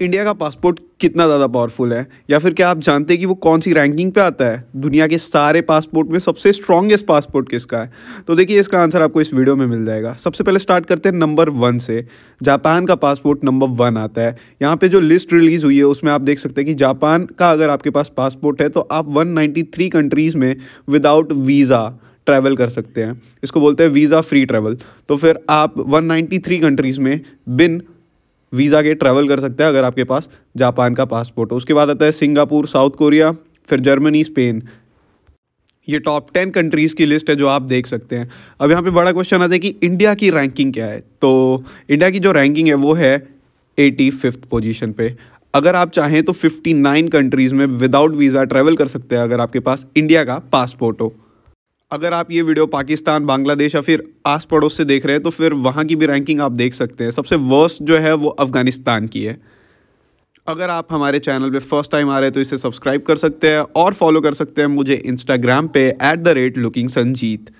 India का passport कितना ज़्यादा पावरफुल है या फिर क्या आप जानते हैं कि वो कौन सी रैंकिंग पे आता है दुनिया के सारे पासपोर्ट में सबसे स्ट्रॉन्गेस्ट पासपोर्ट किसका है तो देखिए इसका आंसर आपको इस वीडियो में मिल जाएगा सबसे पहले स्टार्ट करते हैं नंबर वन से जापान का पासपोर्ट नंबर वन आता है यहाँ पर जो लिस्ट रिलीज़ हुई है उसमें आप देख सकते हैं कि जापान का अगर आपके पास पासपोर्ट है तो आप वन कंट्रीज़ में विदाउट वीज़ा ट्रैवल कर सकते हैं इसको बोलते हैं वीज़ा फ्री ट्रैवल तो फिर आप 193 कंट्रीज़ में बिन वीज़ा के ट्रैवल कर सकते हैं अगर आपके पास जापान का पासपोर्ट हो उसके बाद आता है सिंगापुर साउथ कोरिया फिर जर्मनी स्पेन ये टॉप टेन कंट्रीज़ की लिस्ट है जो आप देख सकते हैं अब यहाँ पे बड़ा क्वेश्चन आता है कि इंडिया की रैंकिंग क्या है तो इंडिया की जो रैंकिंग है वो है एटी फिफ्थ पोजिशन पर अगर आप चाहें तो फिफ्टी नाइन कंट्रीज़ में विदाउट वीज़ा ट्रैवल कर सकते हैं अगर आपके पास इंडिया का पासपोर्ट हो अगर आप ये वीडियो पाकिस्तान बांग्लादेश या फिर आस पड़ोस से देख रहे हैं तो फिर वहाँ की भी रैंकिंग आप देख सकते हैं सबसे वर्स्ट जो है वो अफ़गानिस्तान की है अगर आप हमारे चैनल पे फर्स्ट टाइम आ रहे हैं तो इसे सब्सक्राइब कर सकते हैं और फॉलो कर सकते हैं मुझे इंस्टाग्राम पे at the rate looking Sanjeet